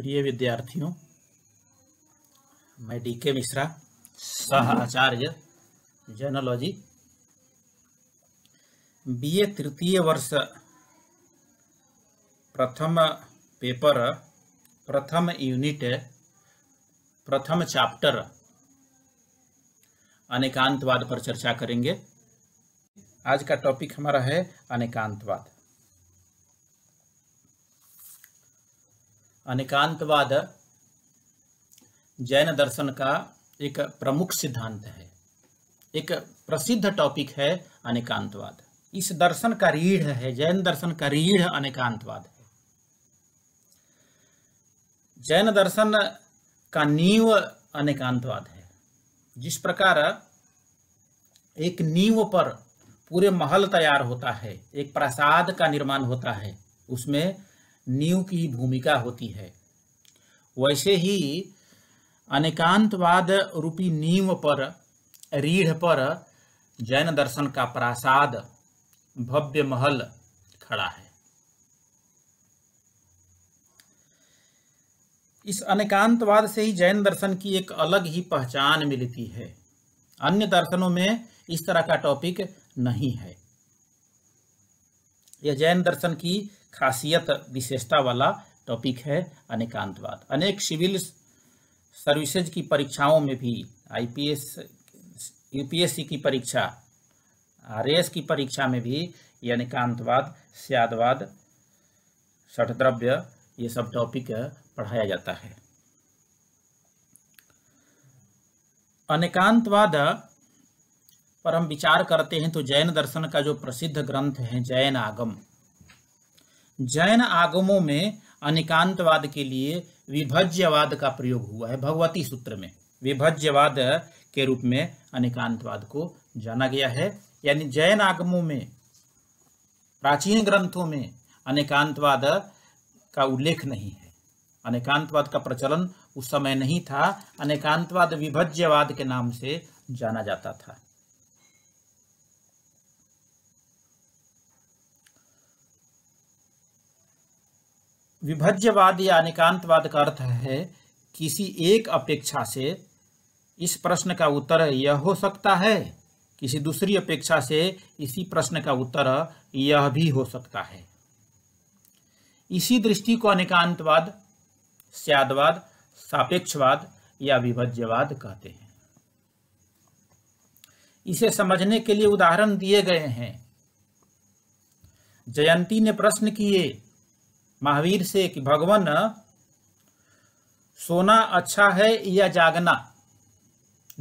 प्रिय विद्यार्थियों मैं डी के मिश्रा सह आचार्य जर्नोलॉजी बीए तृतीय वर्ष प्रथम पेपर प्रथम यूनिट प्रथम चैप्टर अनेकांतवाद पर चर्चा करेंगे आज का टॉपिक हमारा है अनेकांतवाद अनेकांतवाद जैन दर्शन का एक प्रमुख सिद्धांत है एक प्रसिद्ध टॉपिक है अनेकांतवाद इस दर्शन का रीढ़ है जैन दर्शन का रीढ़ अनेकांतवाद है जैन दर्शन का नींव अनेकांतवाद है जिस प्रकार एक नींव पर पूरे महल तैयार होता है एक प्रसाद का निर्माण होता है उसमें नीव की भूमिका होती है वैसे ही अनेकांतवाद रूपी नीव पर रीढ़ पर जैन दर्शन का प्रासाद भव्य महल खड़ा है इस अनेकांतवाद से ही जैन दर्शन की एक अलग ही पहचान मिलती है अन्य दर्शनों में इस तरह का टॉपिक नहीं है यह जैन दर्शन की खासियत विशेषता वाला टॉपिक है अनेकांतवाद अनेक सिविल सर्विसेज की परीक्षाओं में भी आईपीएस यूपीएससी की परीक्षा आरएएस की परीक्षा में भी ये अनेकांतवाद स्यादवाद षठद्रव्य ये सब टॉपिक पढ़ाया जाता है अनेकांतवाद पर हम विचार करते हैं तो जैन दर्शन का जो प्रसिद्ध ग्रंथ है जैन आगम जैन आगमों में अनिकांतवाद के लिए विभज्यवाद का प्रयोग हुआ है भगवती सूत्र में विभज्यवाद के रूप में अनिकांतवाद को जाना गया है यानी जैन आगमों में प्राचीन ग्रंथों में अनेकांतवाद का उल्लेख नहीं है अनेकांतवाद का प्रचलन उस समय नहीं था अनेकांतवाद विभज्यवाद के नाम से जाना जाता था विभज्यवाद या अनेकांतवाद का अर्थ है किसी एक अपेक्षा से इस प्रश्न का उत्तर यह हो सकता है किसी दूसरी अपेक्षा से इसी प्रश्न का उत्तर यह भी हो सकता है इसी दृष्टि को अनेकांतवाद स्यादवाद सापेक्षवाद या विभज्यवाद कहते हैं इसे समझने के लिए उदाहरण दिए गए हैं जयंती ने प्रश्न किए महावीर से कि भगवान सोना अच्छा है या जागना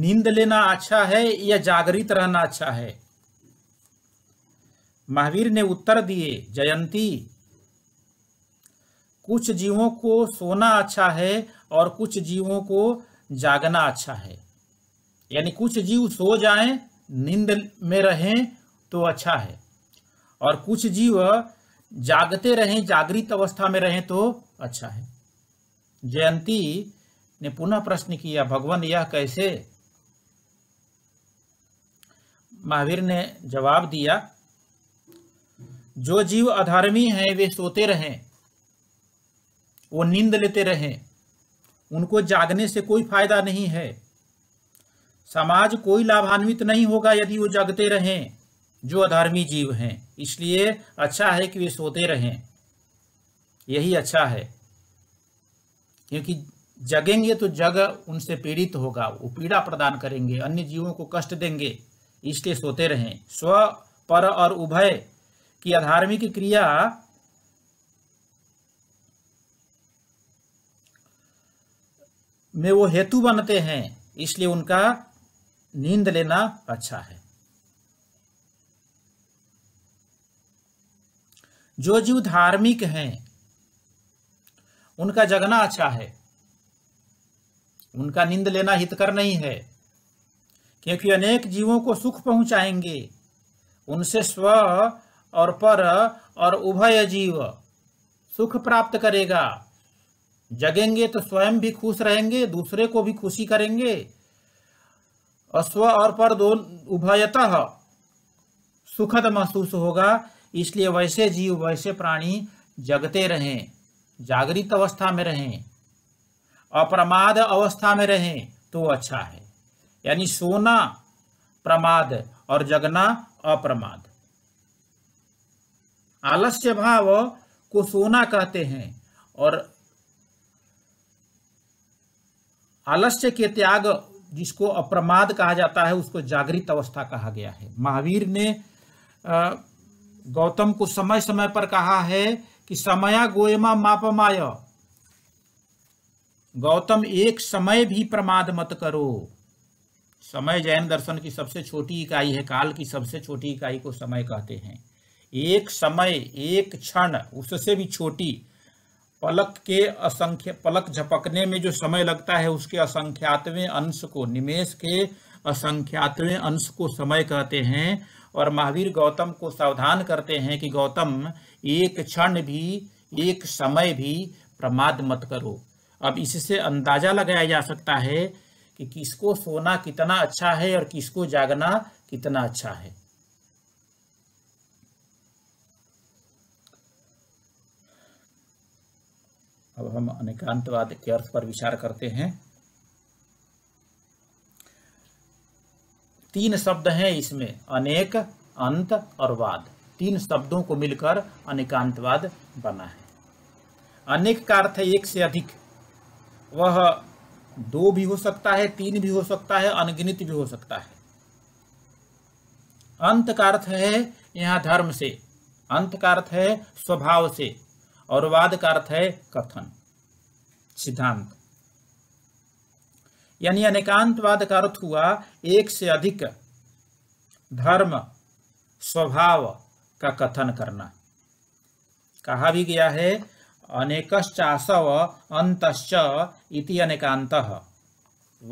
नींद लेना अच्छा है या जागृत रहना अच्छा है महावीर ने उत्तर दिए जयंती कुछ जीवों को सोना अच्छा है और कुछ जीवों को जागना अच्छा है यानी कुछ जीव सो जाएं नींद में रहें तो अच्छा है और कुछ जीव जागते रहें जागृत अवस्था में रहें तो अच्छा है जयंती ने पुनः प्रश्न किया भगवान यह कैसे महावीर ने जवाब दिया जो जीव अधर्मी है वे सोते रहें वो नींद लेते रहें उनको जागने से कोई फायदा नहीं है समाज कोई लाभान्वित नहीं होगा यदि वो जागते रहें जो अधर्मी जीव हैं इसलिए अच्छा है कि वे सोते रहें यही अच्छा है क्योंकि जगेंगे तो जग उनसे पीड़ित होगा वो पीड़ा प्रदान करेंगे अन्य जीवों को कष्ट देंगे इसलिए सोते रहें स्व पर और उभय की अधार्मिक क्रिया में वो हेतु बनते हैं इसलिए उनका नींद लेना अच्छा है जो जीव धार्मिक हैं उनका जगना अच्छा है उनका निंद लेना हितकर नहीं है क्योंकि अनेक जीवों को सुख पहुंचाएंगे उनसे स्व और पर और उभय जीव सुख प्राप्त करेगा जगेंगे तो स्वयं भी खुश रहेंगे दूसरे को भी खुशी करेंगे और स्व और पर दोनों उभयतः सुखद महसूस होगा इसलिए वैसे जीव वैसे प्राणी जगते रहें जागृत अवस्था में रहें अप्रमाद अवस्था में रहें तो अच्छा है यानी सोना प्रमाद और जगना अप्रमाद आलस्य भाव को सोना कहते हैं और आलस्य के त्याग जिसको अप्रमाद कहा जाता है उसको जागृत अवस्था कहा गया है महावीर ने आ, गौतम को समय समय पर कहा है कि समया गोयमा मापमाय गौतम एक समय भी प्रमाद मत करो समय जैन दर्शन की सबसे छोटी इकाई है काल की सबसे छोटी इकाई को समय कहते हैं एक समय एक क्षण उससे भी छोटी पलक के असंख्य पलक झपकने में जो समय लगता है उसके असंख्यातवें अंश को निमेश के असंख्यातवें अंश को समय कहते हैं और महावीर गौतम को सावधान करते हैं कि गौतम एक क्षण भी एक समय भी प्रमाद मत करो अब इससे अंदाजा लगाया जा सकता है कि किसको सोना कितना अच्छा है और किसको जागना कितना अच्छा है अब हम अनेकांतवाद के अर्थ पर विचार करते हैं तीन शब्द हैं इसमें अनेक अंत और वाद तीन शब्दों को मिलकर अनेकांतवाद बना है अनेक का अर्थ है एक से अधिक वह दो भी हो सकता है तीन भी हो सकता है अनगिनित भी हो सकता है अंत का अर्थ है यहां धर्म से अंत का अर्थ है स्वभाव से और वाद का अर्थ है कथन सिद्धांत यानी अनेकांतवाद का अर्थ हुआ एक से अधिक धर्म स्वभाव का कथन करना कहा भी गया है अनेकश्चासव अंतश्च इति अनेकांत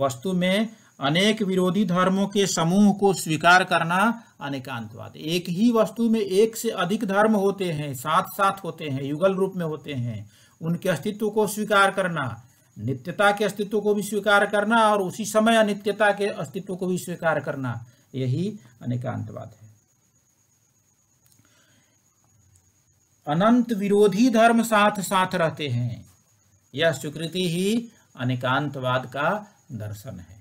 वस्तु में अनेक विरोधी धर्मों के समूह को स्वीकार करना अनेकांतवाद एक ही वस्तु में एक से अधिक धर्म होते हैं साथ साथ होते हैं युगल रूप में होते हैं उनके अस्तित्व को स्वीकार करना नित्यता के अस्तित्व को भी स्वीकार करना और उसी समय अनित्यता के अस्तित्व को भी स्वीकार करना यही अनेकांतवाद है अनंत विरोधी धर्म साथ साथ रहते हैं यह स्वीकृति ही अनेकांतवाद का दर्शन है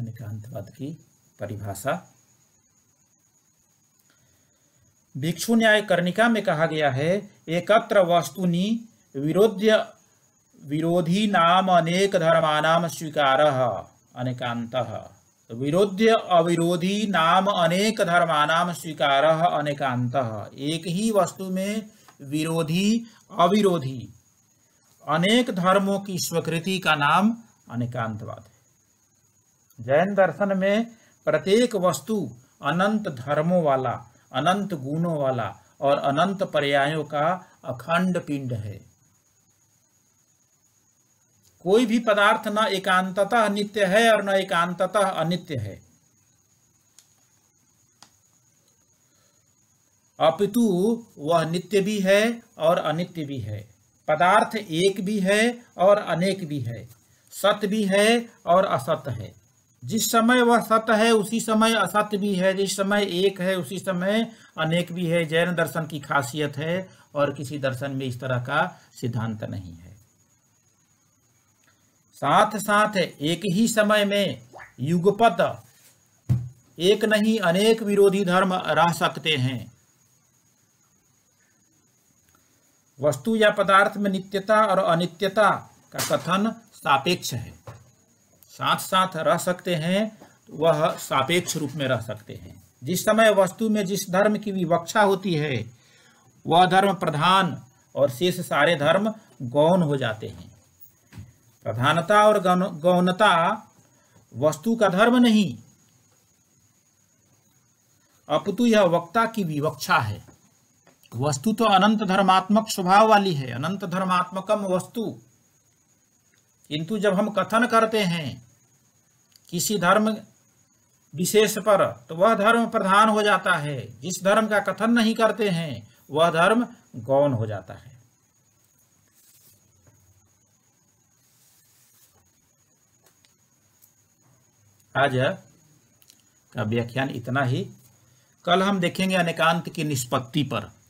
अनेकांतवाद की परिभाषा भिक्षु न्याय कर्णिका में कहा गया है एकत्र वस्तुनि विरोध्य विरोधी नाम अनेक धर्मानाम स्वीकार अनेकांत विरोध्य अविरोधी नाम अनेक धर्मानाम स्वीकार अनेकांत एक ही वस्तु में विरोधी अविरोधी अनेक धर्मों की स्वीकृति का नाम अनेकांतवाद है जैन दर्शन में प्रत्येक वस्तु अनंत धर्मों वाला अनंत गुणों वाला और अनंत पर्यायों का अखंड पिंड है कोई भी पदार्थ न एकांततः नित्य है और न एकांततः अनित्य है अपितु वह नित्य भी है और अनित्य भी है पदार्थ एक भी है और अनेक भी है सत भी है और असत है जिस समय वह सत्य है उसी समय असत्य भी है जिस समय एक है उसी समय अनेक भी है जैन दर्शन की खासियत है और किसी दर्शन में इस तरह का सिद्धांत नहीं है साथ साथ एक ही समय में युगपत एक नहीं अनेक विरोधी धर्म रह सकते हैं वस्तु या पदार्थ में नित्यता और अनित्यता का कथन सापेक्ष है साथ साथ रह सकते हैं तो वह सापेक्ष रूप में रह सकते हैं जिस समय वस्तु में जिस धर्म की विवक्षा होती है वह धर्म प्रधान और शेष सारे धर्म गौण हो जाते हैं प्रधानता और गौणता वस्तु का धर्म नहीं अपतु यह वक्ता की विवक्षा है वस्तु तो अनंत धर्मात्मक स्वभाव वाली है अनंत धर्मात्मकम वस्तु किंतु जब हम कथन करते हैं किसी धर्म विशेष पर तो वह धर्म प्रधान हो जाता है जिस धर्म का कथन नहीं करते हैं वह धर्म गौन हो जाता है आज का व्याख्यान इतना ही कल हम देखेंगे अनेकांत की निष्पत्ति पर